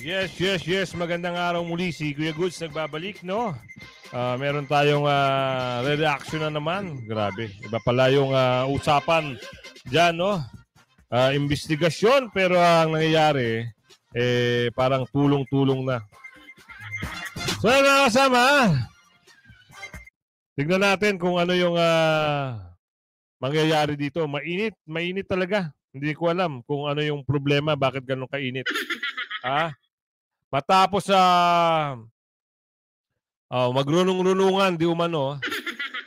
Yes, yes, yes. Magandang araw muli. Si Kuya Goods nagbabalik, no? Uh, meron tayong uh, reaction na naman. Grabe. Iba pala yung uh, usapan dyan, no? Uh, investigasyon, pero uh, ang nangyayari, eh, parang tulong-tulong na. So, mga kasama, tignan natin kung ano yung uh, mangyayari dito. Mainit, mainit talaga. Hindi ko alam kung ano yung problema, bakit ganun kainit. ha? Matapos sa uh, oh, magrunong-runungan di umano.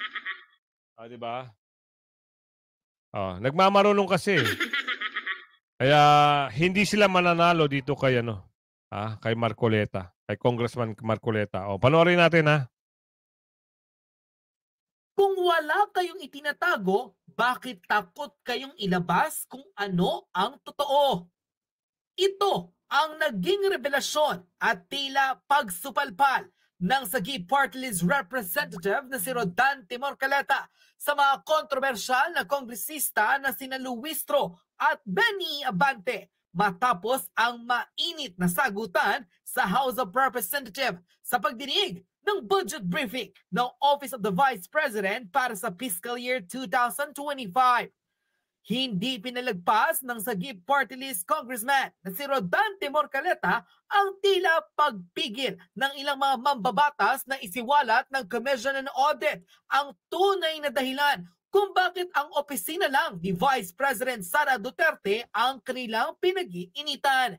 ah, di ba? Oh, nagmamarunong kasi. Kaya hindi sila mananalo dito kay ano, ah, kay Marcoleta, kay Congressman Marcoleta. Oh, panoorin natin ha. Ah. Kung wala kayong itinatago, bakit takot kayong ilabas kung ano ang totoo? Ito ang naging revelasyon at tila pagsupalpal ng Sagi Party Representative na si Rodan Timor sa mga kontrobersyal na kongresista na sina Luistro at Benny Abante matapos ang mainit na sagutan sa House of Representatives sa pagdinig ng budget briefing ng Office of the Vice President para sa fiscal year 2025. Hindi pinalagpas ng Sagip Party List Congressman na si Rodante Morcaleta ang tila pagpigil ng ilang mga mambabatas na isiwalat ng Commission on Audit ang tunay na dahilan kung bakit ang opisina lang ni Vice President Sara Duterte ang kanilang pinag-iinitan.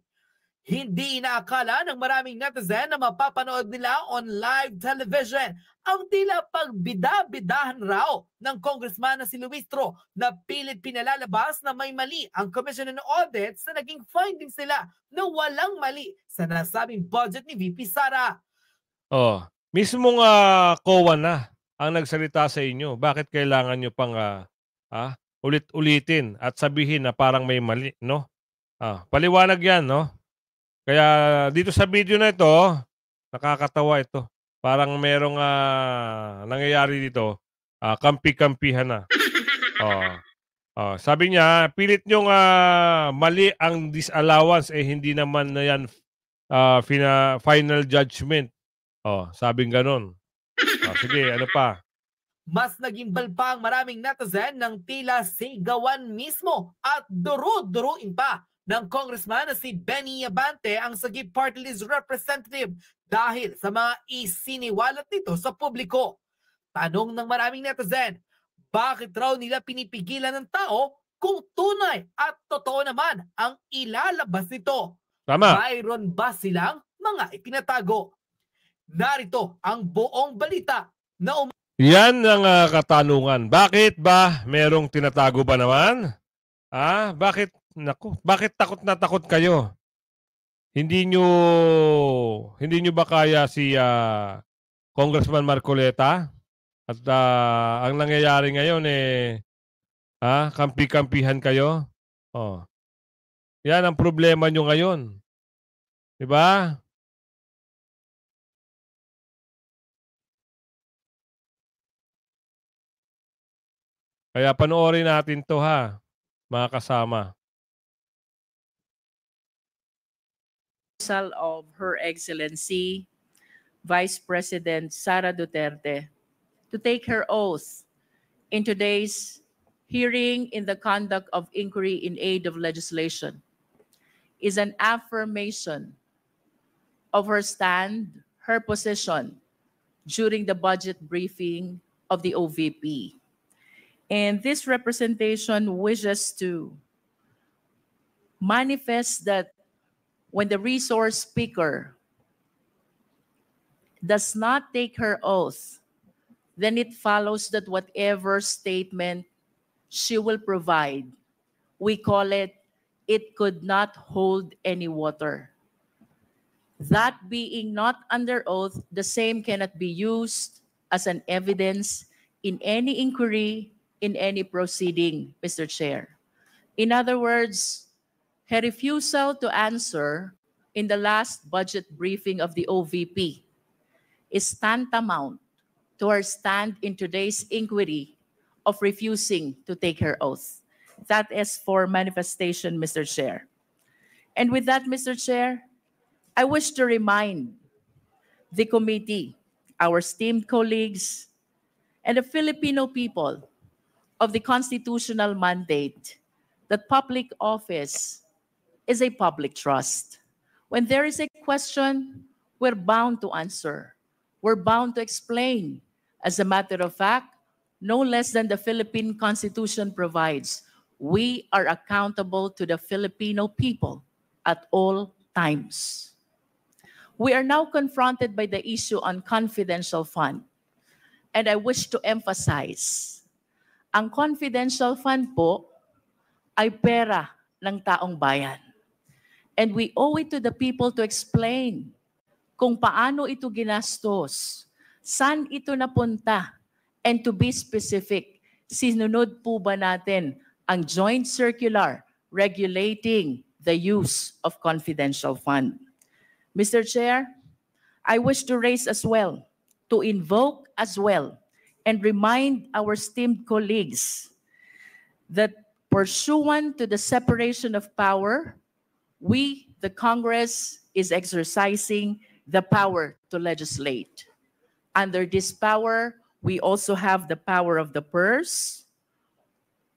Hindi inaakala ng maraming netizen na mapapanood nila on live television ang tila pagbida-bidahan raw ng congressman na si Luis Tro na pilit pinalalabas na may mali ang Commission on audit sa naging findings nila na walang mali sa nasabing budget ni VP Sara. Oh, mismong uh, COA na ang nagsalita sa inyo. Bakit kailangan nyo pang uh, ah, ulit-ulitin at sabihin na parang may mali, no? Ah, paliwanag yan, no? Kaya dito sa video na ito, nakakatawa ito. Parang merong uh, nangyayari dito, uh, kampi-kampihan na. Oh. Oh, sabi niya, pilit niyong uh, mali ang disallowance eh hindi naman na yan uh, fina, final judgment. Oh, sabing ganon. Oh, sige, ano pa? Mas naging balbang maraming natazen ng tila sigawan mismo at duro-duruin pa ng congressman na si Benny Abante ang Sagip Party List representative dahil sa mga isiniwalat nito sa publiko. Tanong ng maraming netizen, bakit raw nila pinipigilan ng tao kung tunay at totoo naman ang ilalabas nito? Tama. Mayroon ba silang mga itinatago? Narito ang buong balita na um- Yan ang uh, katanungan. Bakit ba merong tinatago ba naman? Ah, bakit nako, bakit takot na takot kayo? Hindi nyo hindi nyo ba kaya si uh, Congressman Marcoleta? At uh, ang nangyayari ngayon eh ha, ah, kampi-kampihan kayo. Oh. Yan ang problema nyo ngayon. 'Di ba? Kaya panoorin natin 'to ha, mga kasama. of Her Excellency Vice President Sara Duterte to take her oath in today's hearing in the conduct of inquiry in aid of legislation is an affirmation of her stand, her position during the budget briefing of the OVP. And this representation wishes to manifest that when the resource speaker does not take her oath, then it follows that whatever statement she will provide, we call it, it could not hold any water. That being not under oath, the same cannot be used as an evidence in any inquiry, in any proceeding, Mr. Chair. In other words, her refusal to answer in the last budget briefing of the OVP is tantamount to her stand in today's inquiry of refusing to take her oath. That is for manifestation, Mr. Chair. And with that, Mr. Chair, I wish to remind the committee, our esteemed colleagues, and the Filipino people of the constitutional mandate that public office is a public trust. When there is a question, we're bound to answer. We're bound to explain. As a matter of fact, no less than the Philippine Constitution provides, we are accountable to the Filipino people at all times. We are now confronted by the issue on confidential fund. And I wish to emphasize, ang confidential fund po ay pera ng taong bayan. And we owe it to the people to explain kung paano ito ginastos, saan ito napunta, and to be specific, sinunod po ba natin ang joint circular regulating the use of confidential fund? Mr. Chair, I wish to raise as well, to invoke as well, and remind our esteemed colleagues that pursuant to the separation of power, we, the Congress, is exercising the power to legislate. Under this power, we also have the power of the purse.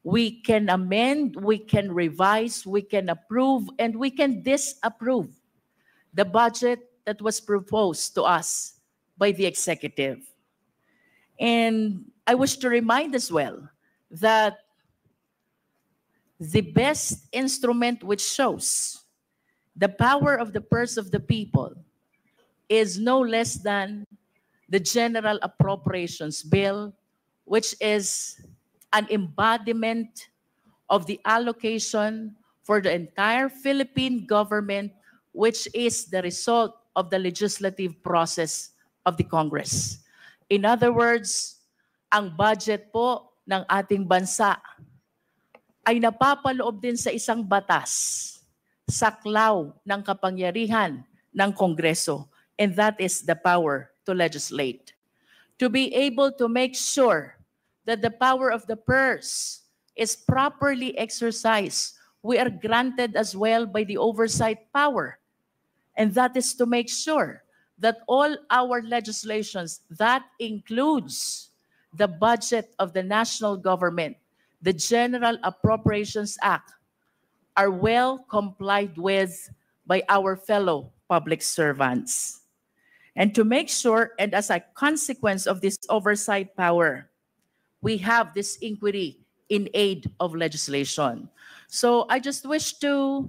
We can amend, we can revise, we can approve, and we can disapprove the budget that was proposed to us by the executive. And I wish to remind as well that the best instrument which shows the power of the purse of the people is no less than the General Appropriations Bill, which is an embodiment of the allocation for the entire Philippine government, which is the result of the legislative process of the Congress. In other words, ang budget po ng ating bansa ay napapaloob din sa isang batas saklaw ng kapangyarihan ng Kongreso. And that is the power to legislate. To be able to make sure that the power of the purse is properly exercised, we are granted as well by the oversight power. And that is to make sure that all our legislations, that includes the budget of the national government, the General Appropriations Act, are well complied with by our fellow public servants. And to make sure, and as a consequence of this oversight power, we have this inquiry in aid of legislation. So I just wish to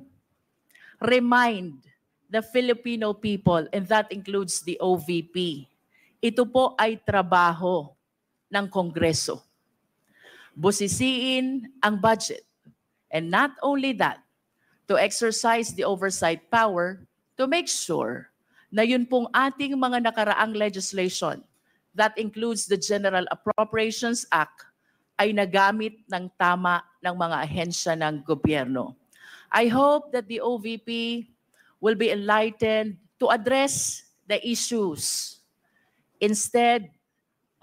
remind the Filipino people, and that includes the OVP, ito po ay trabaho ng Kongreso. Busisiin ang budget. And not only that, to exercise the oversight power to make sure na yun pong ating mga nakaraang legislation that includes the General Appropriations Act ay nagamit ng tama ng mga ahensya ng gobyerno. I hope that the OVP will be enlightened to address the issues instead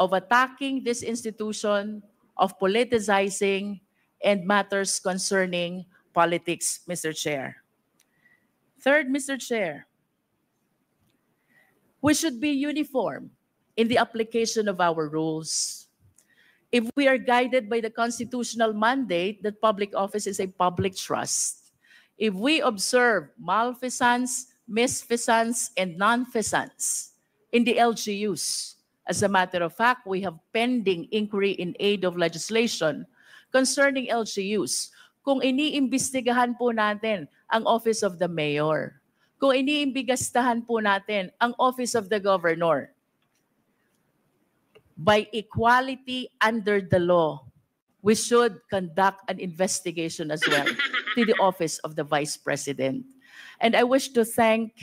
of attacking this institution, of politicizing, and matters concerning politics, Mr. Chair. Third, Mr. Chair, we should be uniform in the application of our rules. If we are guided by the constitutional mandate that public office is a public trust, if we observe malfeasance, misfeasance, and nonfeasance in the LGUs, as a matter of fact, we have pending inquiry in aid of legislation concerning LGUs, kung iniimbestigahan po natin ang Office of the Mayor, kung iniimbigastahan po natin ang Office of the Governor, by equality under the law, we should conduct an investigation as well to the Office of the Vice President. And I wish to thank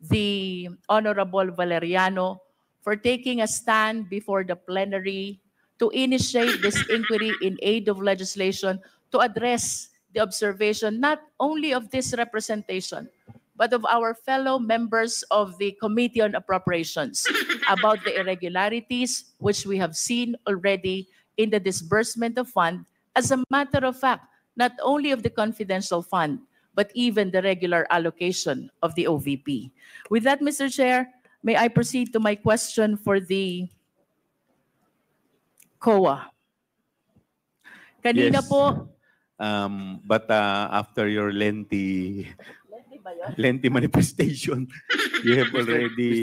the Honorable Valeriano for taking a stand before the plenary to initiate this inquiry in aid of legislation to address the observation not only of this representation, but of our fellow members of the Committee on Appropriations about the irregularities which we have seen already in the disbursement of fund. As a matter of fact, not only of the confidential fund, but even the regular allocation of the OVP. With that, Mr. Chair, may I proceed to my question for the COA. Kanina yes. po... Um, but uh, after your lengthy lengthy manifestation. you have already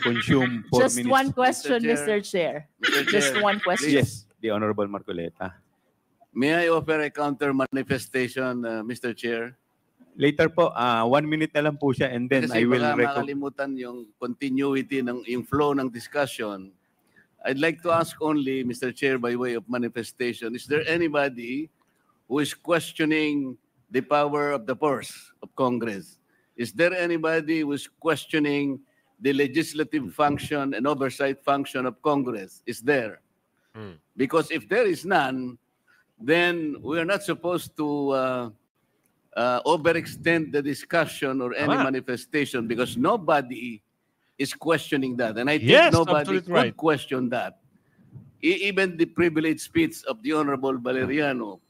consumed four Just minutes. one question, Mr. Chair. Mr. Chair. Mr. Chair. Just one question. Yes, the Honorable Marcoleta. May I offer a counter manifestation, uh, Mr. Chair? Later po, uh, one minute na lang po siya and then Kasi I will... Kasi baka makalimutan yung continuity, ng, yung flow ng discussion. I'd like to ask only, Mr. Chair, by way of manifestation, is there anybody who is questioning the power of the purse of Congress? Is there anybody who is questioning the legislative function and oversight function of Congress? Is there? Mm. Because if there is none, then we are not supposed to uh, uh, overextend the discussion or any Come manifestation because nobody is questioning that. And I think yes, nobody could right. question that. E- even the privilege speech of the Honorable Valeriano,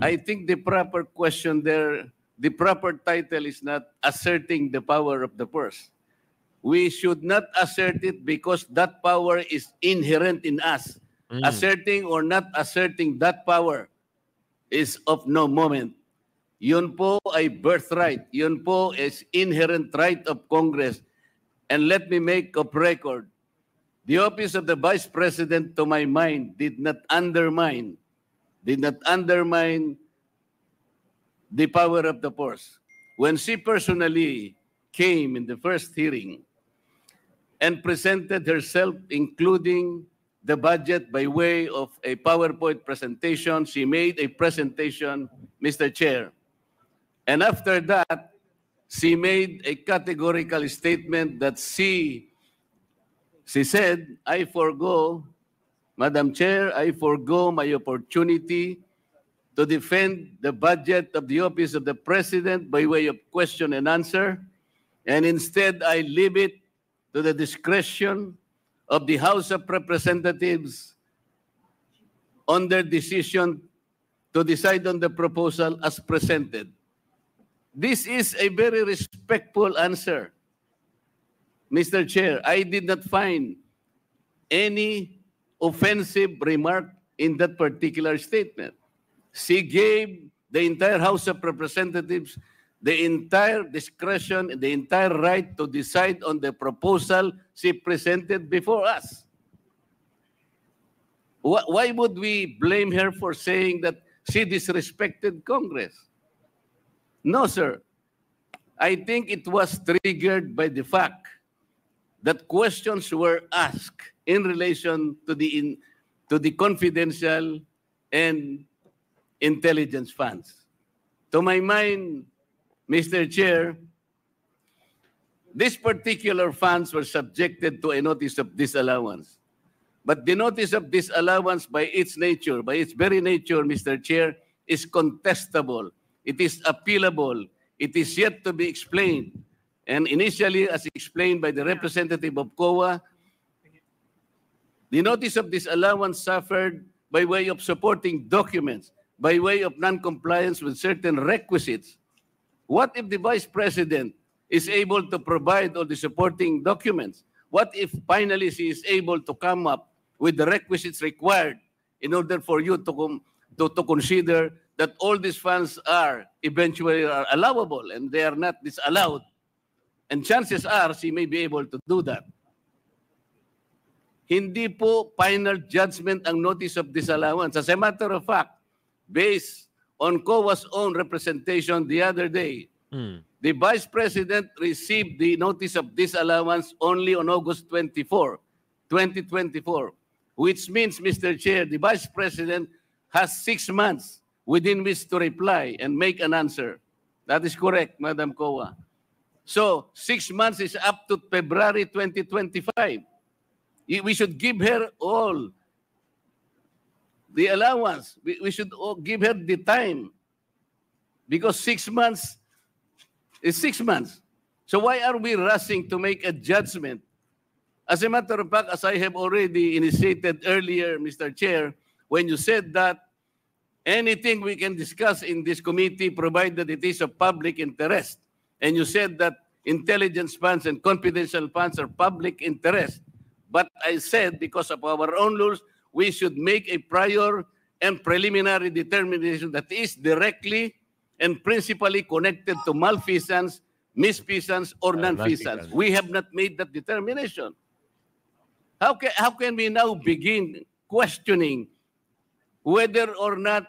I think the proper question there, the proper title is not asserting the power of the purse. We should not assert it because that power is inherent in us. Mm. Asserting or not asserting that power is of no moment. Yun po ay birthright. Yun po is inherent right of Congress And let me make a record, the office of the Vice President, to my mind, did not undermine, did not undermine the power of the force. When she personally came in the first hearing and presented herself, including the budget by way of a PowerPoint presentation. She made a presentation, Mr. Chair. And after that, she made a categorical statement that she, she said, I forgo, Madam Chair, I forgo my opportunity to defend the budget of the Office of the President by way of question and answer, and instead I leave it to the discretion of the House of Representatives on their decision to decide on the proposal as presented. This is a very respectful answer. Mr. Chair, I did not find any offensive remark in that particular statement. She gave the entire House of Representatives the entire discretion, the entire right to decide on the proposal she presented before us. Why would we blame her for saying that she disrespected Congress? No, sir. I think it was triggered by the fact that questions were asked in relation to the in, to the confidential and intelligence funds. To my mind, Mr. Chair, these particular funds were subjected to a notice of disallowance. But the notice of disallowance by its nature, by its very nature, Mr. Chair, is contestable It is appealable. It is yet to be explained. And initially, as explained by the representative of COA, the notice of disallowance suffered by way of supporting documents, by way of non-compliance with certain requisites. What if the vice president is able to provide all the supporting documents? What if finally she is able to come up with the requisites required in order for you to, to, to consider that all these funds are eventually are allowable and they are not disallowed. And chances are she may be able to do that. Hindi po final judgment ang notice of disallowance. As a matter of fact, based on COA's own representation the other day, mm. the Vice President received the notice of disallowance only on August 24, 2024, which means, Mr. Chair, the Vice President has six months within which to reply and make an answer. That is correct, Madam Kowa. So six months is up to February 2025. We should give her all the allowance. We, we should give her the time. Because six months is six months. So why are we rushing to make a judgment? As a matter of fact, as I have already initiated earlier, Mr. Chair, when you said that anything we can discuss in this committee provided it is of public interest. And you said that intelligence funds and confidential funds are public interest. But I said because of our own rules, we should make a prior and preliminary determination that is directly and principally connected to malfeasance, misfeasance, or uh, nonfeasance. We have not made that determination. How can, how can we now begin questioning whether or not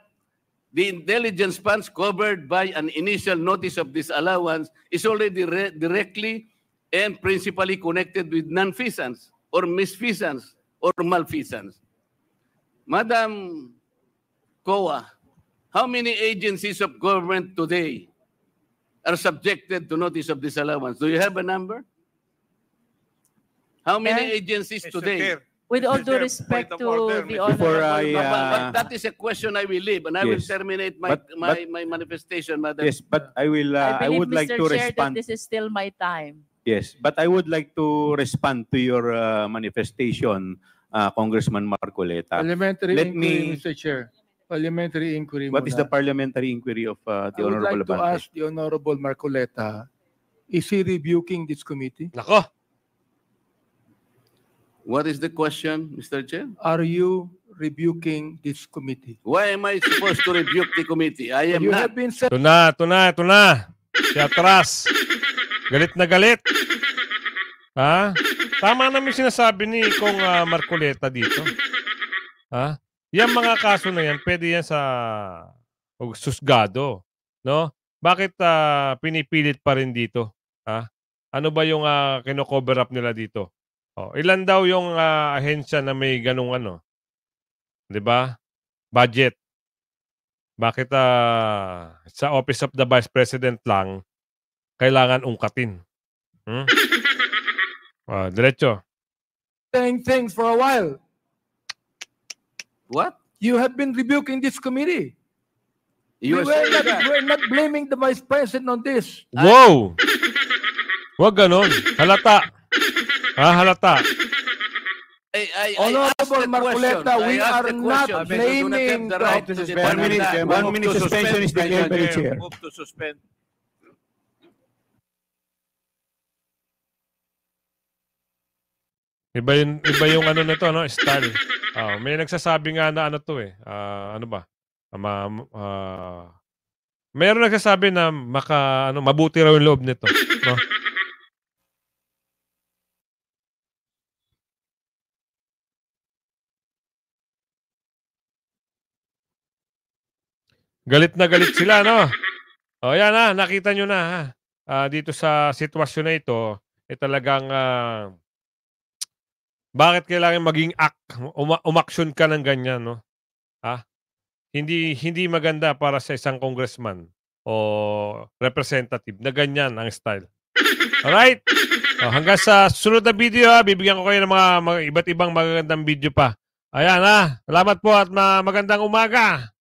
the intelligence funds covered by an initial notice of disallowance is already directly and principally connected with nonfeasance or misfeasance or malfeasance. Madam Koa, how many agencies of government today are subjected to notice of disallowance? Do you have a number? How many agencies Mr. today? Chair with all due respect to the honorable member, uh, but uh, that is a question I will leave, and I will terminate my, But- my, but- my manifestation, Madam. Yes, but I will, uh, I believe, would like to Chair, that respond. this is still my time. Yes, but I would like to respond to your uh, manifestation, uh, Congressman Marcoleta. Parliamentary Let inquiry, me- Mr. Chair. Parliamentary inquiry What is the parliamentary inquiry of uh, the I would Honorable like to ask the Honorable Marcoleta, is he rebuking this committee? Nako, What is the question, Mr. Chair? Are you rebuking this committee? Why am I supposed to rebuke the committee? I am You not. have been Ito na, ito na, ito na. Si Atras. Galit na galit. Ha? Tama na yung sinasabi ni Kong ah, Marcoleta dito. Ha? Yan mga kaso na yan, pwede yan sa o susgado. No? Bakit ah, pinipilit pa rin dito? Ha? Ano ba yung ah, kino-cover up nila dito? Oh, ilan daw yung uh, ahensya na may ganung ano? 'Di ba? Budget. Bakit uh, sa Office of the Vice President lang kailangan ungkatin? Hmm? Uh, diretso. Saying things for a while. What? You have been rebuking this committee. You we were not, we're not blaming the Vice President on this. Wow! Huwag ganon. Halata. Ah, halata. I, I, Honorable Marculeta, we are not blaming the right to suspend. One minute, one minute suspension is the game by the chair. Move to suspend. Iba yung, iba yung ano na to, ano, style. Uh, may nagsasabi nga na ano to eh. Uh, ano ba? Um, uh, mayroon nagsasabi na maka, ano, mabuti raw yung loob nito. No? Galit na galit sila, no? O yan ha, ah, nakita nyo na ha. Uh, ah, dito sa sitwasyon na ito, eh talagang uh, bakit kailangan maging act, um- umaksyon ka ng ganyan, no? Ha? Hindi, hindi maganda para sa isang congressman o representative na ganyan ang style. Alright? O, hanggang sa sunod na video ha, bibigyan ko kayo ng mga, mga iba't ibang magagandang video pa. Ayan ha, salamat po at magandang umaga.